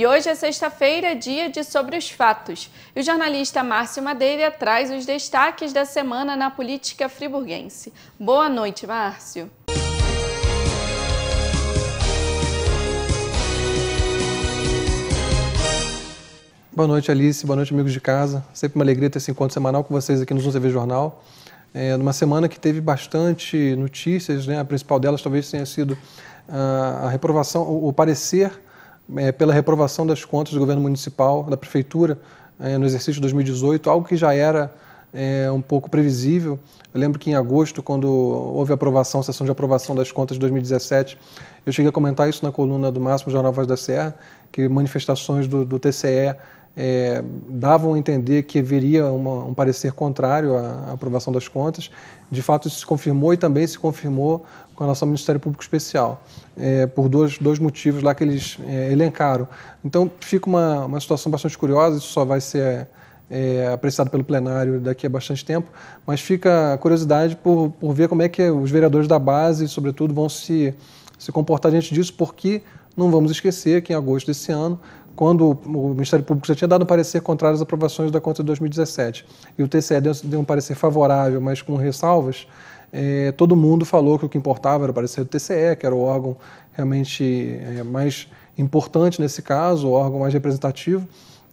E hoje é sexta-feira, dia de Sobre os Fatos. E o jornalista Márcio Madeira traz os destaques da semana na política friburguense. Boa noite, Márcio. Boa noite, Alice. Boa noite, amigos de casa. Sempre uma alegria ter esse encontro semanal com vocês aqui no Zoom TV Jornal. É, numa semana que teve bastante notícias, né? a principal delas talvez tenha sido ah, a, reprovação, o parecer é, pela reprovação das contas do governo municipal, da prefeitura, é, no exercício de 2018, algo que já era é, um pouco previsível. Eu lembro que em agosto, quando houve a aprovação, a sessão de aprovação das contas de 2017, eu cheguei a comentar isso na coluna do Máximo Jornal Voz da Serra, que manifestações do, do TCE é, davam a entender que haveria uma, um parecer contrário à, à aprovação das contas. De fato, isso se confirmou e também se confirmou com relação ao Ministério Público Especial, é, por dois, dois motivos lá que eles é, elencaram. Então, fica uma, uma situação bastante curiosa, isso só vai ser é, apreciado pelo plenário daqui a bastante tempo, mas fica a curiosidade por, por ver como é que os vereadores da base, sobretudo, vão se, se comportar diante disso, porque não vamos esquecer que em agosto desse ano, quando o Ministério Público já tinha dado um parecer contrário às aprovações da conta de 2017 e o TCE deu um parecer favorável, mas com ressalvas, é, todo mundo falou que o que importava era o parecer do TCE, que era o órgão realmente é, mais importante nesse caso, o órgão mais representativo,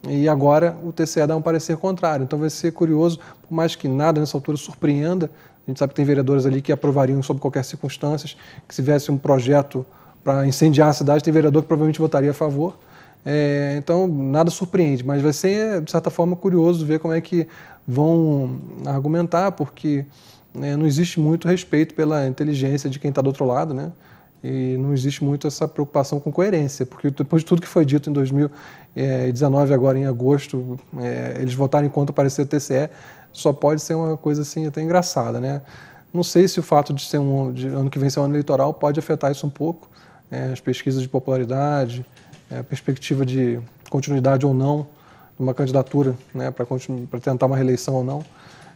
e agora o TCE dá um parecer contrário. Então vai ser curioso, por mais que nada nessa altura surpreenda, a gente sabe que tem vereadores ali que aprovariam sob qualquer circunstância, que se tivesse um projeto para incendiar a cidade, tem vereador que provavelmente votaria a favor. É, então, nada surpreende, mas vai ser, de certa forma, curioso ver como é que vão argumentar, porque né, não existe muito respeito pela inteligência de quem está do outro lado, né? E não existe muito essa preocupação com coerência, porque depois de tudo que foi dito em 2019, eh, agora em agosto, é, eles votaram contra o parecer do TCE, só pode ser uma coisa assim até engraçada, né? Não sei se o fato de ser um de ano que vem ser um ano eleitoral pode afetar isso um pouco, é, as pesquisas de popularidade, é, a perspectiva de continuidade ou não de uma candidatura né, para tentar uma reeleição ou não.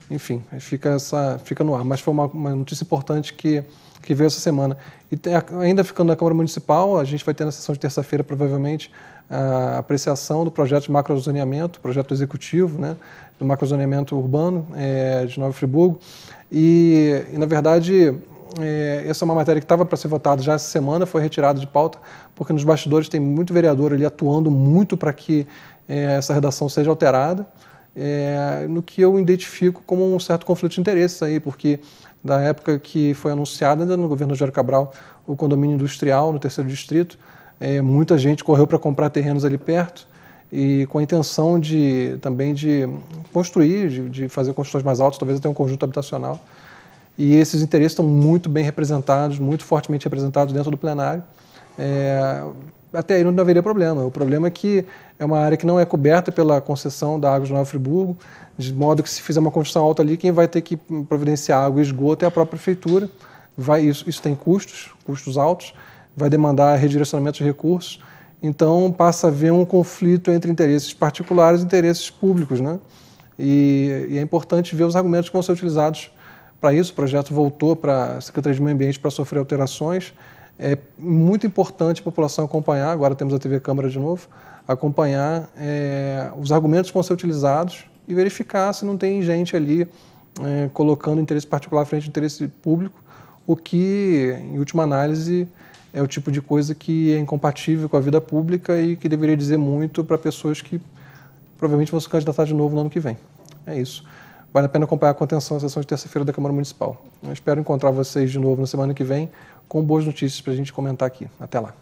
Enfim, fica, essa, fica no ar. Mas foi uma, uma notícia importante que, que veio essa semana. E tem, ainda ficando na Câmara Municipal, a gente vai ter na sessão de terça-feira, provavelmente, a apreciação do projeto de macrozoneamento, projeto executivo né, do macrozoneamento urbano é, de Nova Friburgo. E, e, na verdade, é, essa é uma matéria que estava para ser votada já essa semana, foi retirada de pauta, porque nos bastidores tem muito vereador ali atuando muito para que é, essa redação seja alterada, é, no que eu identifico como um certo conflito de interesses aí, porque da época que foi anunciada, ainda né, no governo Jair Cabral, o condomínio industrial no terceiro distrito, é, muita gente correu para comprar terrenos ali perto, e com a intenção de também de construir, de, de fazer construções mais altas, talvez até um conjunto habitacional e esses interesses estão muito bem representados, muito fortemente representados dentro do plenário. É, até aí não haveria problema. O problema é que é uma área que não é coberta pela concessão da Água de Nova Friburgo, de modo que se fizer uma construção alta ali, quem vai ter que providenciar água e esgoto é a própria prefeitura. Vai, isso, isso tem custos, custos altos, vai demandar redirecionamento de recursos. Então passa a haver um conflito entre interesses particulares e interesses públicos. Né? E, e é importante ver os argumentos que vão ser utilizados para isso, o projeto voltou para a Secretaria de Meio Ambiente para sofrer alterações. É muito importante a população acompanhar, agora temos a TV Câmara de novo, acompanhar é, os argumentos que vão ser utilizados e verificar se não tem gente ali é, colocando interesse particular frente ao interesse público, o que, em última análise, é o tipo de coisa que é incompatível com a vida pública e que deveria dizer muito para pessoas que provavelmente vão se candidatar de novo no ano que vem. É isso. Vale a pena acompanhar com atenção a sessão de terça-feira da Câmara Municipal. Eu espero encontrar vocês de novo na semana que vem com boas notícias para a gente comentar aqui. Até lá.